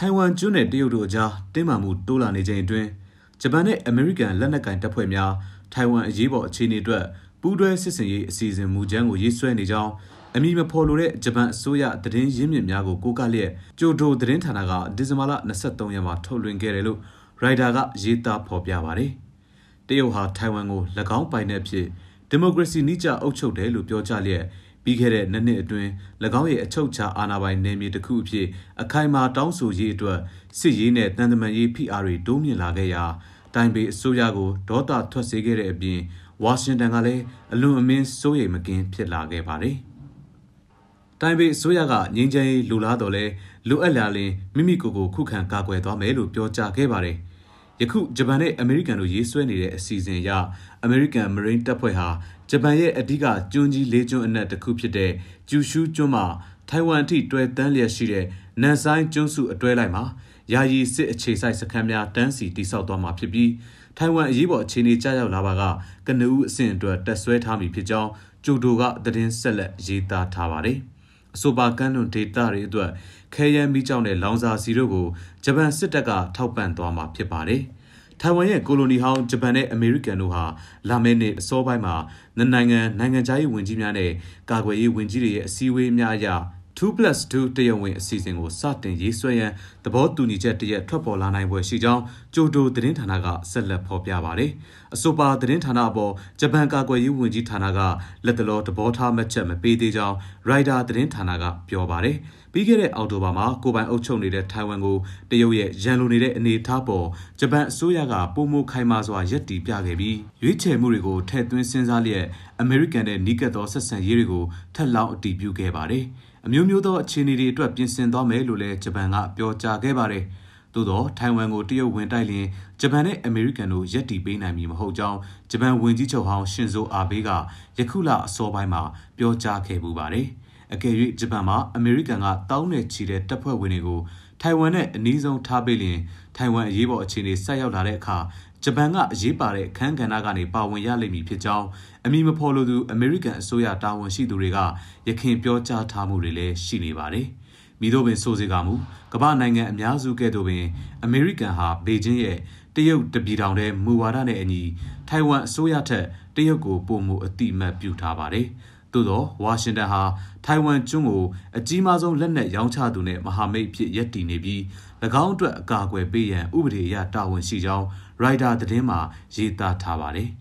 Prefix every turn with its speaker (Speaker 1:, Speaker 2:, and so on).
Speaker 1: ထိုင်ဝမ်ကျွန်းနဲ့တရုတ်တို့အကြားတင်းမာမှုတိုးလာနေချိန်အတွင်းဂျပန်နဲ့အမေရိကန်လက်နက်ကိုင်တပ်ဖွဲ့များထိုင်ဝမ်အရေးပေါ်အခြေအနေအတွက်ပူးတွဲစစ်ဆင်ရေးအစီအစဉ်မူကြမ်းကိုရေးဆွဲနေကြောင်းအမည်မဖော်လိုတဲ့ဂျပန်အစိုးရသတင်းရင်းမြစ်များကိုကိုးကားလျက်ကျိုဒိုသတင်းဌာနကဒီဇင်ဘာလ23ရက်မှာထုတ်လွှင့်ခဲ့တယ်လို့ရိုက်တာကရေးသားဖော်ပြပါတယ်။တရုတ်ဟာထိုင်ဝမ်ကို၎င်းပိုင်တဲ့အဖြစ်ဒီမိုကရေစီနိကျအုပ်ချုပ်တယ်လို့ပြောကြားလျက်ပြီးခဲ့တဲ့နှစ်နှစ်အတွင်း၎င်းရဲ့အချုပ်အခြာအာဏာပိုင်နယ်မြေတစ်ခုအဖြစ်အခိုင်အမာ တောင်းဆိုရေးအတွက်စစ်ရေးနဲ့တန်တမာရေးဖိအားတွေတိုးမြင့်လာခဲ့ရာတိုင်ပေအစိုးရကိုဒေါသထွက်စေခဲ့တဲ့အပြင်ဝါရှင်တန်ကလည်းအလွန်အမင်းစိုးရိမ်မကင်းဖြစ်လာခဲ့ပါတယ်။တိုင်ပေအစိုးရကငြိမ်းချမ်းရေးလိုလားတော်လဲလိုအပ်လာရင်မိမိကိုယ်ကိုခုခံကာကွယ်သွားမယ်လို့ပြောကြားခဲ့ပါတယ်။ယခုဂျပန်နဲ့အမေရိကန်တို့ရေးဆွဲနေတဲ့အစီအစဉ်အရအမေရိကန်မရိန်းတပ်ဖွဲ့ဟာဂျပန်ရဲ့အဓိကကျွန်းကြီး၄ကျွန်းအနက်တစ်ခုဖြစ်တဲ့ကျူရှူးကျွန်းမှာထိုင်ဝမ်ထိတွယ်တန်းလျက်ရှိတဲ့နန်ဆိုင်ကျွန်းစုအတွဲလိုက်မှာယာယီစစ်အခြေစိုက်စခန်းများတန်းစီတိစောက်သွားမှာဖြစ်ပြီးထိုင်ဝမ်အရေးပေါ်အခြေအနေကြရောက်လာပါကကနဦးအဆင့်အတွက်တက်ဆွဲထားပြီဖြစ်ကြောင်းကျူဒိုကသတင်းဆက်လက်ရေးသားထားပါတယ်။အဆိုပါကမ်းလွန်ဒေတာတွေအတွက်ခဲယမ်းမိကြောင်းတဲ့လောင်စာစီတို့ကိုဂျပန်စစ်တပ်ကထောက်ပံ့သွားမှာဖြစ်ပါတယ်။ထိုင်ဝမ်ရဲ့ကိုလိုနီဟောင်းဂျပန်နဲ့အမေရိကန်တို့ဟာလာမယ့်နှစ်အစောပိုင်းမှာနိုင်ငံနိုင်ငံခြားရေးဝန်ကြီးများနဲ့ကာကွယ်ရေးဝန်ကြီးတွေရဲ့အစည်းအဝေးများအရ 2+2 တရားဝင်အစီအစဉ်ကိုစတင်ရေးဆွဲရန်သဘောတူညီချက်တရက်ထွက်ပေါ်လာနိုင်ပွဲရှိကြောင်းကျိုတိုသတင်းဌာနကဆက်လက်ဖော်ပြပါတယ်။အဆိုပါသတင်းဌာနအပေါ်ဂျပန်ကာကွယ်ရေးဝန်ကြီးဌာနကလက်တလောသဘောထားမှတ်ချက်မပေးသေးကြောင်းရိုက်တာသတင်းဌာနကပြောပါတယ်။ပြီးခဲ့တဲ့အောက်တိုဘာမှာကိုပိုင်အုပ်ချုပ်နေတဲ့ထိုင်ဝမ်ကိုတရုတ်ရဲ့ရန်လိုနေတဲ့အနေအထားပေါ်ဂျပန်အစိုးရကပုံမခိုင်မာစွာရပ်တည်ပြခဲ့ပြီးရွေးချယ်မှုတွေကိုထည့်သွင်းစဉ်းစားလျက်အမေရိကန်နဲ့နီးကပ်သောဆက်ဆံရေးတွေကိုထပ်လောင်းအတည်ပြုခဲ့ပါတယ်။အမျိုးမျိုးသောအခြေအနေတွေအတွက်ပြင်ဆင်သွားမယ်လို့လည်းဂျပန်ကပြောကြားခဲ့ပါတယ်။သို့သောထိုင်ဝမ်ကိုတရုတ်ဝင်တိုက်လျင်ဂျပန်နဲ့အမေရိကန်တို့ရပ်တည်ပေးနိုင်မည်မဟုတ်ကြောင်းဂျပန်ဝန်ကြီးချုပ်ဟောင်းရှင်ဇိုအာဘေးကယခုလအစောပိုင်းမှာပြောကြားခဲ့ပူပါတယ်။အကယ်၍ဂျပန်မှာအမေရိကန်ကတောင်းနဲ့ချီတဲ့တပ်ဖွဲ့ဝင်တွေကိုထိုင်ဝမ်နဲ့အနီးဆုံးထားပေးလျင်ထိုင်ဝမ်အရေးပေါ်အခြေအနေဆက်ရောက်လာတဲ့အခါဂျပန်ကအရေးပါတဲ့အခန်းကဏ္ဍကနေပါဝင်ရလိမ့်မည်ဖြစ်ကြောင်းအမည်မဖော်လိုသူအမေရိကန်အစိုးရတာဝန်ရှိသူတွေကရခင်ပြောကြားထားမှုတွေလည်းရှိနေပါတယ်။မိတို့ပင်စိုးစေကမူကမ္ဘာနိုင်ငံအများစုကဲ့သို့ပင်အမေရိကန်ဟာဘေကျင်းရဲ့တရုတ်တပြည်ထောင်တဲ့မူဝါဒနဲ့အညီထိုင်ဝမ်အစိုးရထက်တရုတ်ကိုပုံမှုအတိမတ်ပြုထားပါတယ်။သို့သောဝါရှင်တန်ဟာထိုင်ဝမ်ကျွန်းကိုအကြီးမားဆုံးလက်နက်ရောင်းချသူနဲ့မဟာမိတ်ဖြစ်ရပ်တည်နေပြီး၎င်းအတွက်အကာအကွယ်ပေးရန်ဥပဒေအရတာဝန်ရှိကြောင်းရိုက်တာသတင်းမှာရေးသားထားပါတယ်။